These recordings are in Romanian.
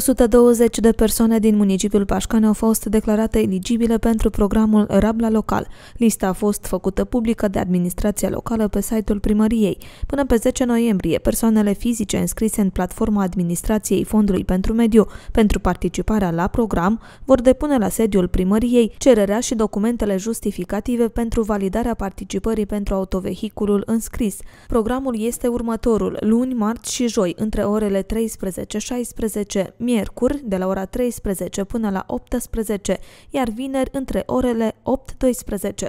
120 de persoane din municipiul Pașcane au fost declarate eligibile pentru programul Rabla Local. Lista a fost făcută publică de administrația locală pe site-ul primăriei. Până pe 10 noiembrie, persoanele fizice înscrise în platforma administrației Fondului pentru Mediu pentru participarea la program vor depune la sediul primăriei cererea și documentele justificative pentru validarea participării pentru autovehiculul înscris. Programul este următorul, luni, marți și joi, între orele 13-16, miercuri de la ora 13 până la 18, iar vineri între orele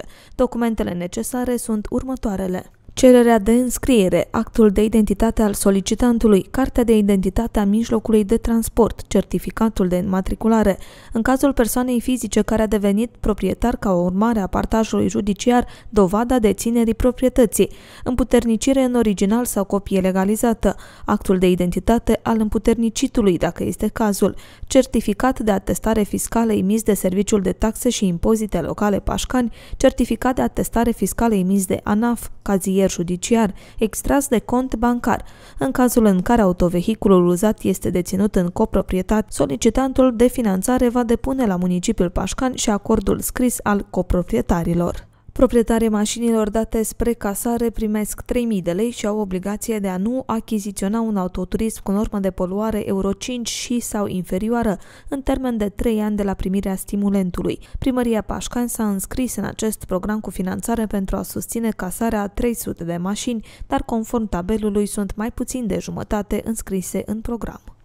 8-12. Documentele necesare sunt următoarele cererea de înscriere, actul de identitate al solicitantului, cartea de identitate a mijlocului de transport, certificatul de înmatriculare. În cazul persoanei fizice care a devenit proprietar ca urmare a partajului judiciar, dovada deținerii proprietății, împuternicire în original sau copie legalizată, actul de identitate al împuternicitului, dacă este cazul, certificat de atestare fiscală emis de Serviciul de Taxe și Impozite Locale Pașcani, certificat de atestare fiscală emis de ANAF, cazier consilier judiciar extras de cont bancar. În cazul în care autovehiculul uzat este deținut în coproprietate, solicitantul de finanțare va depune la municipiul Pașcan și acordul scris al coproprietarilor. Proprietarii mașinilor date spre casare primesc 3.000 de lei și au obligație de a nu achiziționa un autoturism cu normă de poluare Euro 5 și sau inferioară în termen de 3 ani de la primirea stimulentului. Primăria Pașcan s-a înscris în acest program cu finanțare pentru a susține casarea a 300 de mașini, dar conform tabelului sunt mai puțin de jumătate înscrise în program.